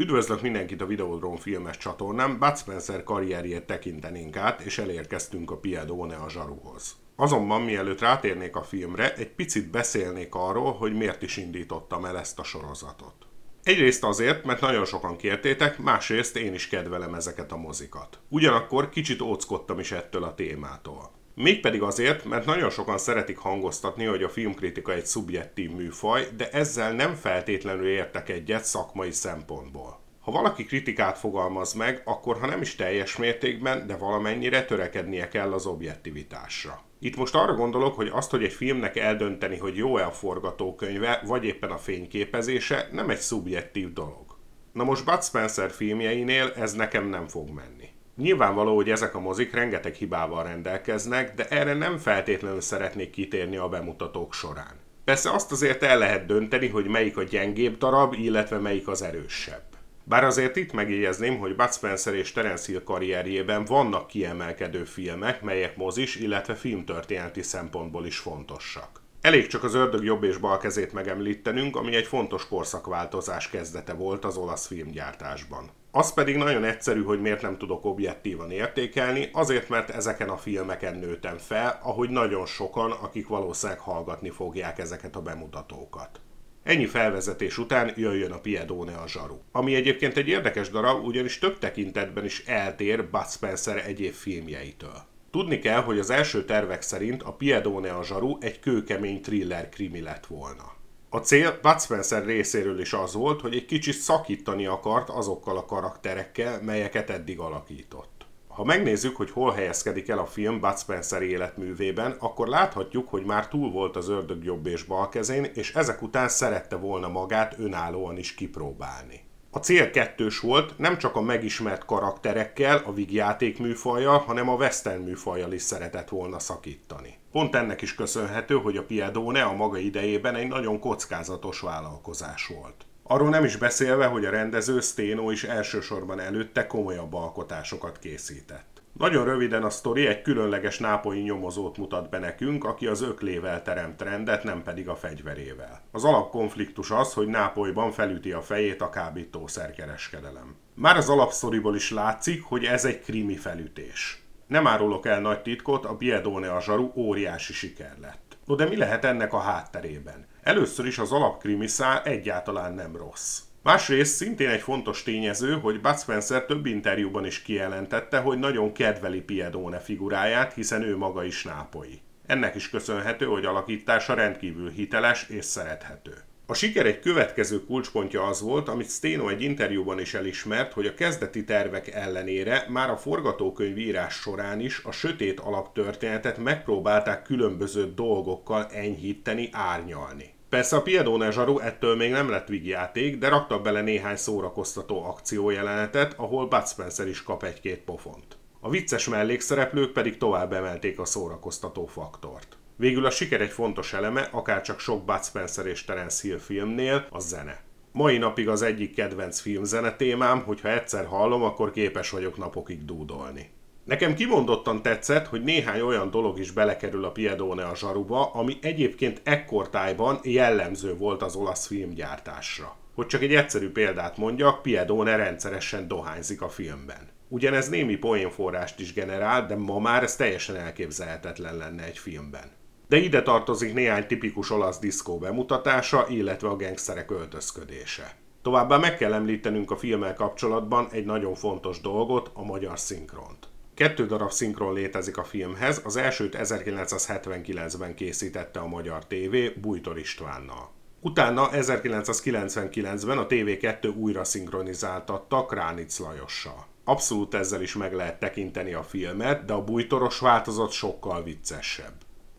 Üdvözlök mindenkit a Videodrón filmes csatornán, Bud Spencer karrierjét tekintenénk át, és elérkeztünk a Piedone a zsaruhoz. Azonban mielőtt rátérnék a filmre, egy picit beszélnék arról, hogy miért is indítottam el ezt a sorozatot. Egyrészt azért, mert nagyon sokan kértétek, másrészt én is kedvelem ezeket a mozikat. Ugyanakkor kicsit óckodtam is ettől a témától. Mégpedig azért, mert nagyon sokan szeretik hangoztatni, hogy a filmkritika egy szubjektív műfaj, de ezzel nem feltétlenül értek egyet szakmai szempontból. Ha valaki kritikát fogalmaz meg, akkor ha nem is teljes mértékben, de valamennyire törekednie kell az objektivitásra. Itt most arra gondolok, hogy azt, hogy egy filmnek eldönteni, hogy jó-e a forgatókönyve, vagy éppen a fényképezése, nem egy szubjektív dolog. Na most Bud Spencer filmjeinél ez nekem nem fog menni. Nyilvánvaló, hogy ezek a mozik rengeteg hibával rendelkeznek, de erre nem feltétlenül szeretnék kitérni a bemutatók során. Persze azt azért el lehet dönteni, hogy melyik a gyengébb darab, illetve melyik az erősebb. Bár azért itt megjegyezném, hogy Bud Spencer és Terence Hill karrierjében vannak kiemelkedő filmek, melyek mozis, illetve filmtörténeti szempontból is fontosak. Elég csak az ördög jobb és bal kezét megemlítenünk, ami egy fontos korszakváltozás kezdete volt az olasz filmgyártásban. Az pedig nagyon egyszerű, hogy miért nem tudok objektívan értékelni, azért mert ezeken a filmeken nőttem fel, ahogy nagyon sokan, akik valószínűleg hallgatni fogják ezeket a bemutatókat. Ennyi felvezetés után jöjjön a Piedone a zsaru. Ami egyébként egy érdekes darab, ugyanis több tekintetben is eltér Bud Spencer egyéb filmjeitől. Tudni kell, hogy az első tervek szerint a Piedone a zsaru egy kőkemény thriller krimi lett volna. A cél Bud Spencer részéről is az volt, hogy egy kicsit szakítani akart azokkal a karakterekkel, melyeket eddig alakított. Ha megnézzük, hogy hol helyezkedik el a film Bud Spencer életművében, akkor láthatjuk, hogy már túl volt az ördög jobb és bal kezén, és ezek után szerette volna magát önállóan is kipróbálni a cél kettős volt, nem csak a megismert karakterekkel, a vígjáték műfaja, hanem a western műfajjal is szeretett volna szakítani. Pont ennek is köszönhető, hogy a Piedone a maga idejében egy nagyon kockázatos vállalkozás volt. Arról nem is beszélve, hogy a rendező Sténo is elsősorban előtte komolyabb alkotásokat készített. Nagyon röviden a sztori egy különleges nápolyi nyomozót mutat be nekünk, aki az öklével teremt rendet, nem pedig a fegyverével. Az alapkonfliktus az, hogy Nápolyban felüti a fejét a kábítószerkereskedelem. Már az alapszoriból is látszik, hogy ez egy krimi felütés. Nem árulok el nagy titkot, a Biedone a zsaru óriási siker lett. No de mi lehet ennek a hátterében? Először is az alapkrimi szál egyáltalán nem rossz. Másrészt szintén egy fontos tényező, hogy Bud Spencer több interjúban is kijelentette, hogy nagyon kedveli Piedone figuráját, hiszen ő maga is nápoi. Ennek is köszönhető, hogy alakítása rendkívül hiteles és szerethető. A siker egy következő kulcspontja az volt, amit Steno egy interjúban is elismert, hogy a kezdeti tervek ellenére már a forgatókönyv írás során is a sötét alaptörténetet megpróbálták különböző dolgokkal enyhíteni, árnyalni. Persze a Piedone Zsaru ettől még nem lett vigjáték, de raktak bele néhány szórakoztató akciójelenetet, ahol Bud Spencer is kap egy-két pofont. A vicces mellékszereplők pedig tovább emelték a szórakoztató faktort. Végül a siker egy fontos eleme, akárcsak sok Bud Spencer és Terence Hill filmnél, a zene. Mai napig az egyik kedvenc filmzene témám, hogyha egyszer hallom, akkor képes vagyok napokig dúdolni. Nekem kimondottan tetszett, hogy néhány olyan dolog is belekerül a Piedone a zsaruba, ami egyébként ekkortájban jellemző volt az olasz filmgyártásra. Hogy csak egy egyszerű példát mondjak, Piedone rendszeresen dohányzik a filmben. Ugyanez némi poénforrást is generál, de ma már ez teljesen elképzelhetetlen lenne egy filmben. De ide tartozik néhány tipikus olasz diszkó bemutatása, illetve a gengszerek öltözködése. Továbbá meg kell említenünk a filmmel kapcsolatban egy nagyon fontos dolgot, a magyar szinkront. Kettő darab szinkron létezik a filmhez, az elsőt 1979-ben készítette a magyar TV Bújtor Istvánnal. Utána 1999-ben a TV2 újra szinkronizáltatta Kránic Lajossal. Abszolút ezzel is meg lehet tekinteni a filmet, de a bújtoros változat sokkal viccesebb.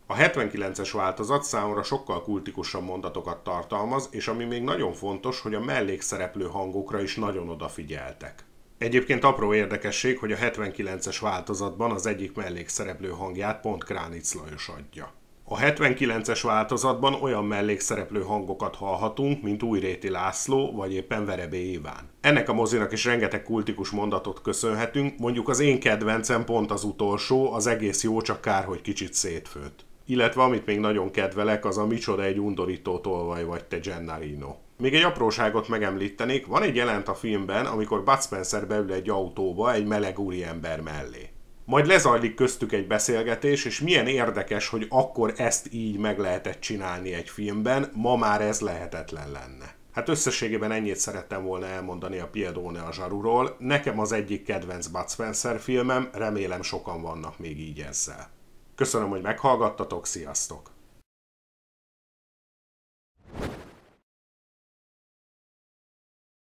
A 79-es változat számomra sokkal kultikusabb mondatokat tartalmaz, és ami még nagyon fontos, hogy a mellékszereplő hangokra is nagyon odafigyeltek. Egyébként apró érdekesség, hogy a 79-es változatban az egyik mellékszereplő hangját pont Kránic Lajos adja. A 79-es változatban olyan mellékszereplő hangokat hallhatunk, mint Újréti László vagy éppen Verebé Iván. Ennek a mozinak is rengeteg kultikus mondatot köszönhetünk, mondjuk az én kedvencem pont az utolsó, az egész jó, csak kár, hogy kicsit szétfőtt. Illetve amit még nagyon kedvelek, az a micsoda egy undorító tolvaj vagy te Gennarino. Még egy apróságot megemlítenék, van egy jelent a filmben, amikor Bud Spencer beül egy autóba egy meleg ember mellé. Majd lezajlik köztük egy beszélgetés, és milyen érdekes, hogy akkor ezt így meg lehetett csinálni egy filmben, ma már ez lehetetlen lenne. Hát összességében ennyit szerettem volna elmondani a Piedone a zsaruról. Nekem az egyik kedvenc Bud Spencer filmem, remélem sokan vannak még így ezzel. Köszönöm, hogy meghallgattatok, sziasztok!